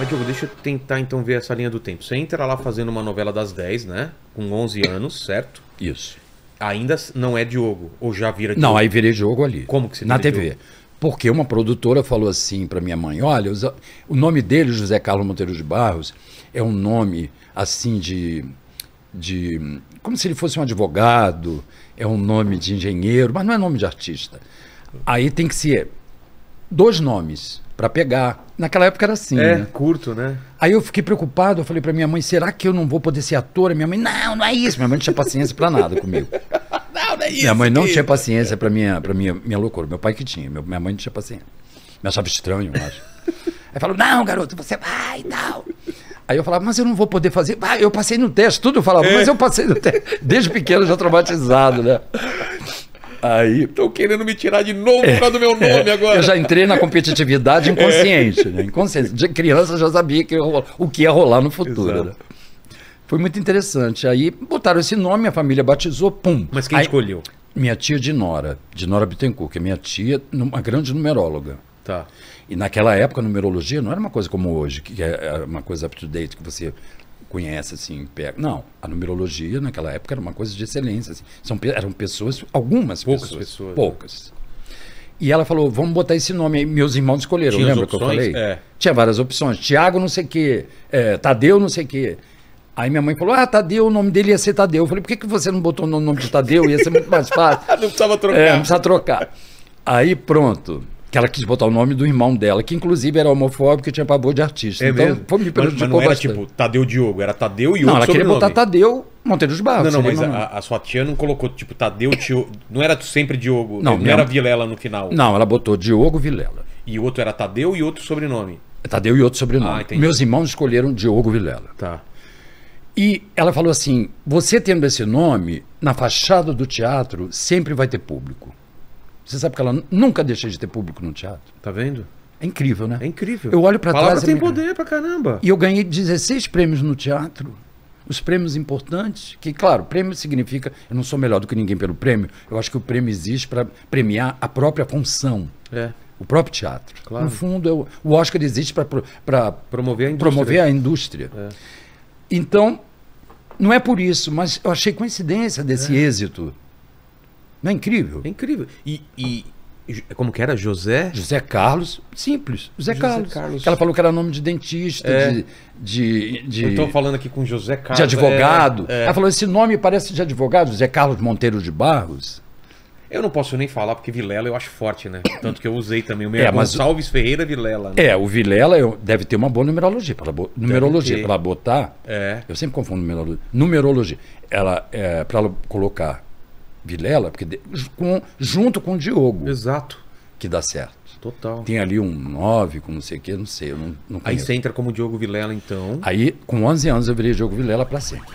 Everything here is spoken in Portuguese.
Mas, Diogo, deixa eu tentar então ver essa linha do tempo. Você entra lá fazendo uma novela das 10, né? Com 11 anos, certo? Isso. Ainda não é Diogo, ou já vira Diogo? Não, aí virei Diogo ali. Como que você Na TV. Diogo? Porque uma produtora falou assim para minha mãe: olha, o nome dele, José Carlos Monteiro de Barros, é um nome assim de. de como se ele fosse um advogado, é um nome de engenheiro, mas não é nome de artista. Aí tem que ser dois nomes para pegar. Naquela época era assim. É, né? curto, né? Aí eu fiquei preocupado, eu falei para minha mãe, será que eu não vou poder ser ator? Minha mãe, não, não é isso. Minha mãe não tinha paciência para nada comigo. não, não é isso. Minha mãe não que... tinha paciência para minha, pra minha, minha loucura. Meu pai que tinha, minha mãe não tinha paciência. Me achava estranho, eu acho. Aí falou, não, garoto, você vai e tal. Aí eu falava, mas eu não vou poder fazer. Ah, eu passei no teste, tudo eu falava, é. mas eu passei no teste. Desde pequeno já traumatizado, né? Aí, estão querendo me tirar de novo por causa do meu é, nome é, agora. Eu já entrei na competitividade é. inconsciente. Né? Inconsciente. De criança já sabia que rolar, o que ia rolar no futuro. Né? Foi muito interessante. Aí botaram esse nome, a família batizou, pum. Mas quem Aí, escolheu? Minha tia Dinora, Dinora Bittencourt, que é minha tia, uma grande numeróloga. Tá. E naquela época, a numerologia não era uma coisa como hoje, que é uma coisa up-to-date, que você conhece assim, pega. Não, a numerologia naquela época era uma coisa de excelência. Assim. São, eram pessoas, algumas poucas pessoas, pessoas né? poucas. E ela falou, vamos botar esse nome aí. Meus irmãos escolheram, lembra opções? que eu falei? É. Tinha várias opções. Tiago não sei o é, Tadeu não sei o Aí minha mãe falou, ah, Tadeu, o nome dele ia ser Tadeu. Eu falei, por que, que você não botou o nome de Tadeu? Ia ser muito mais fácil. não precisava é, trocar. É, não precisava trocar. Aí pronto que ela quis botar o nome do irmão dela, que inclusive era homofóbico e tinha pavor de artista. É então, Foi, me perguntar. mas, mas não era tipo Tadeu Diogo, era Tadeu e Não, ela queria botar Tadeu Monteiro dos Barros. Não, não, mas a, a, sua tia não colocou tipo Tadeu tio. não era sempre Diogo, não, não era Vilela no final. Não, ela botou Diogo Vilela. E o outro era Tadeu e outro sobrenome. Tadeu e outro sobrenome. Ah, Meus irmãos escolheram Diogo Vilela. Tá. E ela falou assim: você tendo esse nome, na fachada do teatro sempre vai ter público. Você sabe que ela nunca deixei de ter público no teatro. Tá vendo? É incrível, né? É incrível. Eu olho para trás. tem poder para caramba. E eu ganhei 16 prêmios no teatro. Os prêmios importantes, que, claro, prêmio significa. Eu não sou melhor do que ninguém pelo prêmio. Eu acho que o prêmio existe para premiar a própria função. É. O próprio teatro. Claro. No fundo, eu, o Oscar existe para promover a indústria. Promover a indústria. É. Então, não é por isso, mas eu achei coincidência desse é. êxito. Não é incrível? É incrível. E, e como que era? José? José Carlos, simples, José, José Carlos. Carlos. Ela falou que era nome de dentista, é. de, de, de. Eu estou falando aqui com José Carlos. De advogado. É, é. Ela falou: esse nome parece de advogado, José Carlos Monteiro de Barros. Eu não posso nem falar, porque Vilela eu acho forte, né? Tanto que eu usei também o meu é, é mas... Gonçalves Ferreira Vilela. Né? É, o Vilela eu... deve ter uma boa numerologia. Para bo... numerologia, para botar. É. Eu sempre confundo numerologia. Numerologia. Ela, é, para colocar Vilela, porque de, com, junto com o Diogo. Exato. Que dá certo. Total. Tem ali um 9 com não sei o que, não sei. Eu não, não Aí você entra como Diogo Vilela, então. Aí, com 11 anos, eu virei Diogo Vilela para sempre.